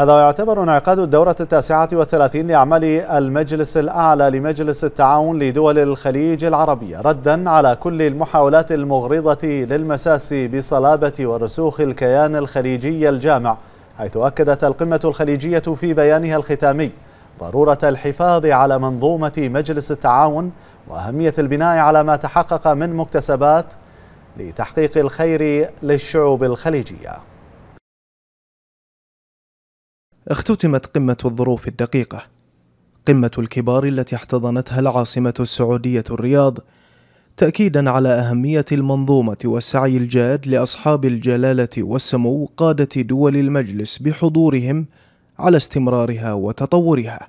هذا يعتبر انعقاد الدورة التاسعة والثلاثين لأعمال المجلس الأعلى لمجلس التعاون لدول الخليج العربية ردا على كل المحاولات المغرضة للمساس بصلابة ورسوخ الكيان الخليجي الجامع حيث أكدت القمة الخليجية في بيانها الختامي ضرورة الحفاظ على منظومة مجلس التعاون وأهمية البناء على ما تحقق من مكتسبات لتحقيق الخير للشعوب الخليجيه اختتمت قمة الظروف الدقيقة قمة الكبار التي احتضنتها العاصمة السعودية الرياض تأكيدا على أهمية المنظومة والسعي الجاد لأصحاب الجلالة والسمو قادة دول المجلس بحضورهم على استمرارها وتطورها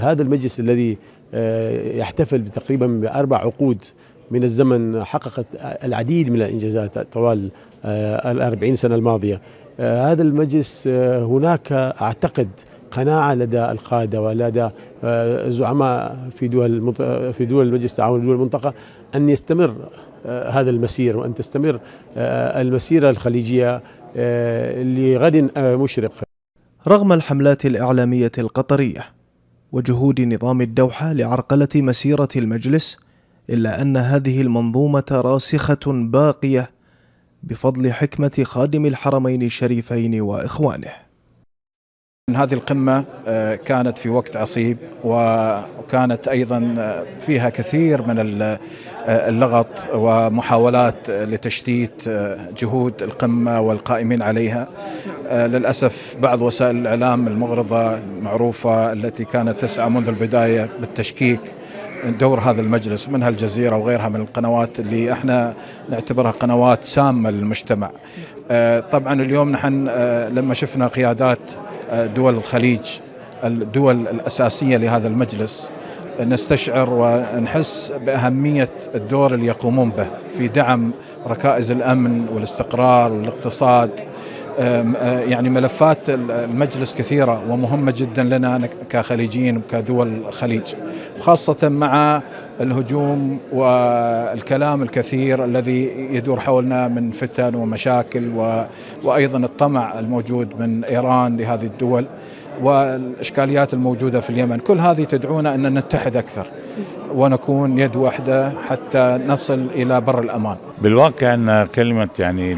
هذا المجلس الذي آه، يحتفل بتقريبا بأربع عقود من الزمن حققت العديد من الإنجازات طوال آه، الأربعين سنة الماضية آه، هذا المجلس آه، هناك اعتقد قناعه لدى القاده ولدى آه، زعماء في دول في دول مجلس التعاون دول المنطقه ان يستمر هذا المسير وان تستمر المسيره الخليجيه لغد مشرق. رغم الحملات الاعلاميه القطريه وجهود نظام الدوحه لعرقله مسيره المجلس الا ان هذه المنظومه راسخه باقيه بفضل حكمة خادم الحرمين الشريفين وإخوانه هذه القمة آه، كانت في وقت عصيب وكانت أيضا آه، فيها كثير من آه، اللغط ومحاولات لتشتيت جهود القمة والقائمين عليها للأسف بعض وسائل الإعلام المغرضة المعروفة التي كانت تسعى منذ البداية بالتشكيك دور هذا المجلس منها الجزيرة وغيرها من القنوات اللي احنا نعتبرها قنوات سامة للمجتمع آه، طبعا اليوم نحن آه، لما شفنا قيادات آه، دول الخليج الدول الأساسية لهذا المجلس نستشعر ونحس بأهمية الدور اللي يقومون به في دعم ركائز الأمن والاستقرار والاقتصاد يعني ملفات المجلس كثيرة ومهمة جدا لنا كخليجيين وكدول الخليج خاصة مع الهجوم والكلام الكثير الذي يدور حولنا من فتن ومشاكل وأيضا الطمع الموجود من إيران لهذه الدول والإشكاليات الموجودة في اليمن كل هذه تدعونا أن نتحد أكثر ونكون يد واحدة حتى نصل إلى بر الأمان بالواقع أن كلمة يعني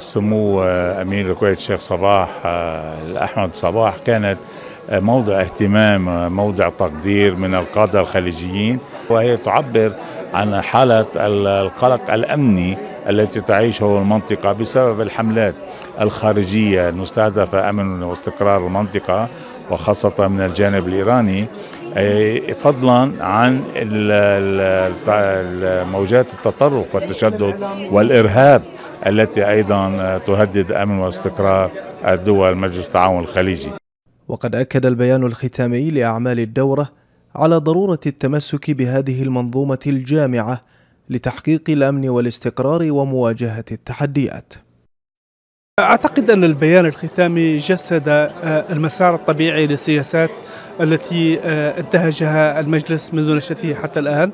سمو أمير الكويت الشيخ صباح آه، الأحمد صباح كانت آه، موضع اهتمام آه، موضع تقدير من القادة الخليجيين وهي تعبر عن حالة القلق الأمني التي تعيشه المنطقة بسبب الحملات الخارجية المستهدفة أمن واستقرار المنطقة وخاصة من الجانب الإيراني فضلا عن موجات التطرف والتشدد والإرهاب التي أيضا تهدد أمن واستقرار الدول مجلس التعاون الخليجي وقد أكد البيان الختامي لأعمال الدورة على ضرورة التمسك بهذه المنظومة الجامعة لتحقيق الامن والاستقرار ومواجهه التحديات أعتقد أن البيان الختامي جسد آه، المسار الطبيعي للسياسات التي آه، انتهجها المجلس منذ نشأته حتى الآن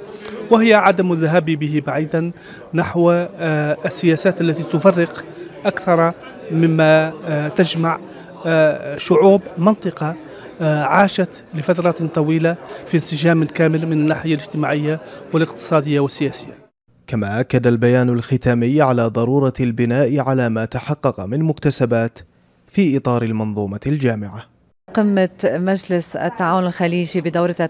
وهي عدم الذهاب به بعيدا نحو آه، السياسات التي تفرق أكثر مما تجمع شعوب منطقة عاشت لفترات طويلة في انسجام كامل من الناحية الاجتماعية والاقتصادية والسياسية كما أكد البيان الختامي على ضرورة البناء على ما تحقق من مكتسبات في إطار المنظومة الجامعة قمة مجلس التعاون الخليجي التسعة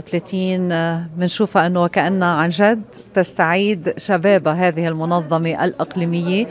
39 بنشوفها أنه وكأنها عن جد تستعيد شباب هذه المنظمة الإقليمية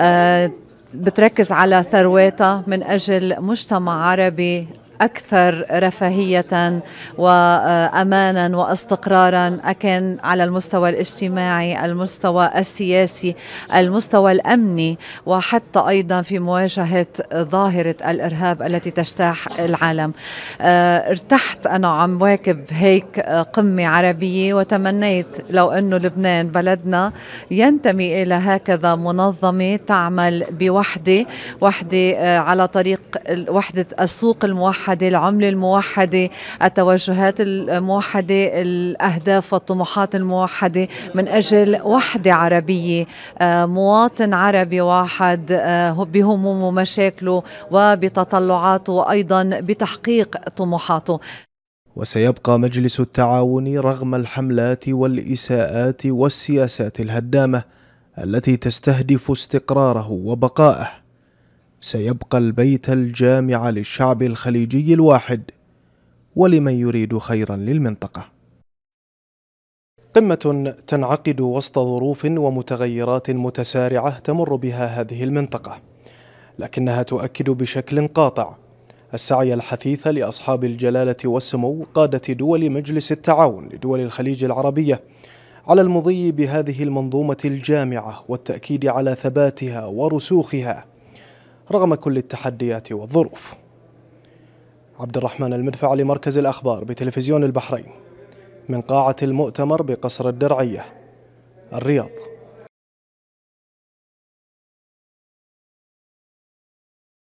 آه، بتركز على ثرواتها من أجل مجتمع عربي اكثر رفاهيه وامانا واستقرارا اكن على المستوى الاجتماعي المستوى السياسي المستوى الامني وحتى ايضا في مواجهه ظاهره الارهاب التي تجتاح العالم آه، ارتحت انا عم واكب هيك آه، قمه عربيه وتمنيت لو انه لبنان بلدنا ينتمي الى هكذا منظمه تعمل بوحده وحده آه، على طريق وحده السوق الموحد الموحدة العملة الموحدة التوجهات الموحدة الأهداف والطموحات الموحدة من أجل وحدة عربية آه، مواطن عربي واحد آه، بهمومه ومشاكله وبتطلعاته وأيضا بتحقيق طموحاته وسيبقى مجلس التعاون رغم الحملات والإساءات والسياسات الهدامة التي تستهدف استقراره وبقائه سيبقى البيت الجامع للشعب الخليجي الواحد ولمن يريد خيرا للمنطقه قمة تنعقد وسط ظروف ومتغيرات متسارعة تمر بها هذه المنطقة، لكنها تؤكد بشكل قاطع السعي الحثيث لأصحاب الجلالة والسمو قادة دول مجلس التعاون لدول الخليج العربية على المضي بهذه المنظومة الجامعة والتأكيد على ثباتها ورسوخها رغم كل التحديات والظروف عبد الرحمن المدفع لمركز الأخبار بتلفزيون البحرين من قاعة المؤتمر بقصر الدرعية الرياض